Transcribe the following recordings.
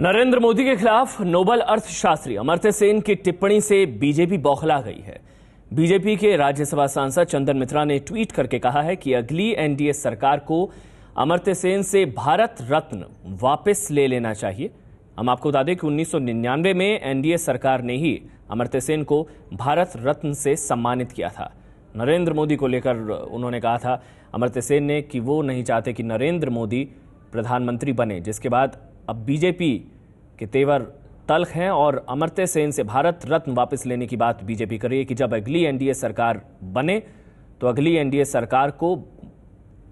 नरेंद्र मोदी के खिलाफ नोबल अर्थशास्त्री अमर्त्य सेन की टिप्पणी से बीजेपी बौखला गई है बीजेपी के राज्यसभा सांसद चंदन मित्रा ने ट्वीट करके कहा है कि अगली एनडीए सरकार को अमर्त्य सेन से भारत रत्न वापस ले लेना चाहिए हम आपको बता दें कि 1999 में एनडीए सरकार ने ही अमर्त्य सेन को भारत रत्न से सम्मानित किया था नरेंद्र मोदी को लेकर उन्होंने कहा था अमर्त्य सेन ने कि वो नहीं चाहते कि नरेंद्र मोदी प्रधानमंत्री बने जिसके बाद अब बीजेपी के तेवर तलख हैं और अमर्त्य सेन से भारत रत्न वापस लेने की बात बीजेपी कर रही है कि जब अगली एनडीए सरकार बने तो अगली एनडीए सरकार को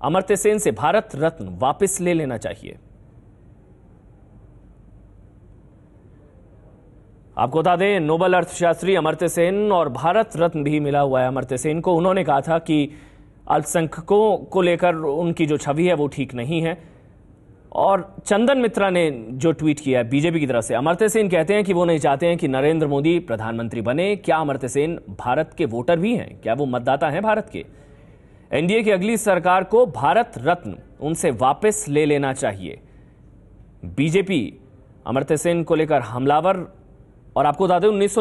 अमर्त्य सेन से भारत रत्न वापस ले लेना चाहिए आपको बता दें नोबल अर्थशास्त्री अमर्त्य सेन और भारत रत्न भी मिला हुआ है अमर्त्य सेन को उन्होंने कहा था कि अल्पसंख्यकों को लेकर उनकी जो छवि है वो ठीक नहीं है और चंदन मित्रा ने जो ट्वीट किया है बीजेपी की तरफ से अमर्त्य सेन कहते हैं कि वो नहीं चाहते हैं कि नरेंद्र मोदी प्रधानमंत्री बने क्या अमर्त्य सेन भारत के वोटर भी हैं क्या वो मतदाता हैं भारत के एनडीए की अगली सरकार को भारत रत्न उनसे वापस ले लेना चाहिए बीजेपी अमर्त्य सेन को लेकर हमलावर और आपको बता दें उन्नीस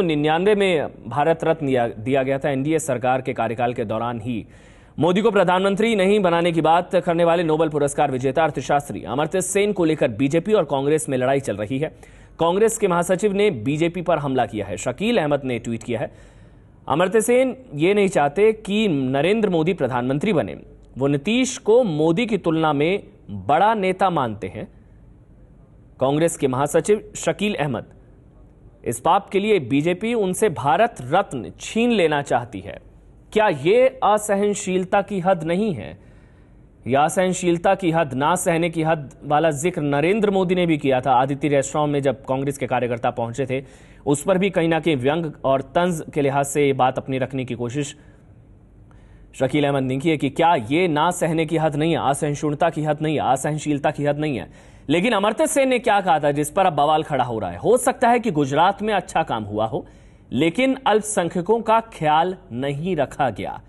में भारत रत्न दिया गया था एनडीए सरकार के कार्यकाल के दौरान ही मोदी को प्रधानमंत्री नहीं बनाने की बात करने वाले नोबल पुरस्कार विजेता अर्थशास्त्री अमर्त्य सेन को लेकर बीजेपी और कांग्रेस में लड़ाई चल रही है कांग्रेस के महासचिव ने बीजेपी पर हमला किया है शकील अहमद ने ट्वीट किया है अमर्त्य सेन ये नहीं चाहते कि नरेंद्र मोदी प्रधानमंत्री बने वो नीतीश को मोदी की तुलना में बड़ा नेता मानते हैं कांग्रेस के महासचिव शकील अहमद इस पाप के लिए बीजेपी उनसे भारत रत्न छीन लेना चाहती है क्या ये असहनशीलता की हद नहीं है या असहनशीलता की हद ना सहने की हद वाला जिक्र नरेंद्र मोदी ने भी किया था आदित्य रेस्ट्रॉ में जब कांग्रेस के कार्यकर्ता पहुंचे थे उस पर भी कहीं ना कहीं व्यंग और तंज के लिहाज से ये बात अपनी रखने की कोशिश शकील अहमद ने की है कि क्या ये ना सहने की हद नहीं है असहिष्णुता की हद नहीं है असहनशीलता की हद नहीं है लेकिन अमरत सेन ने क्या कहा था जिस पर अब बवाल खड़ा हो रहा है हो सकता है कि गुजरात में अच्छा काम हुआ हो लेकिन अल्पसंख्यकों का ख्याल नहीं रखा गया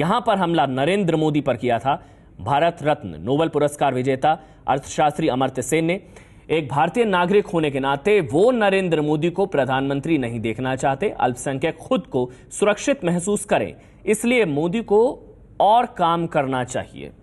यहां पर हमला नरेंद्र मोदी पर किया था भारत रत्न नोबल पुरस्कार विजेता अर्थशास्त्री अमर्त्य सेन ने एक भारतीय नागरिक होने के नाते वो नरेंद्र मोदी को प्रधानमंत्री नहीं देखना चाहते अल्पसंख्यक खुद को सुरक्षित महसूस करें इसलिए मोदी को और काम करना चाहिए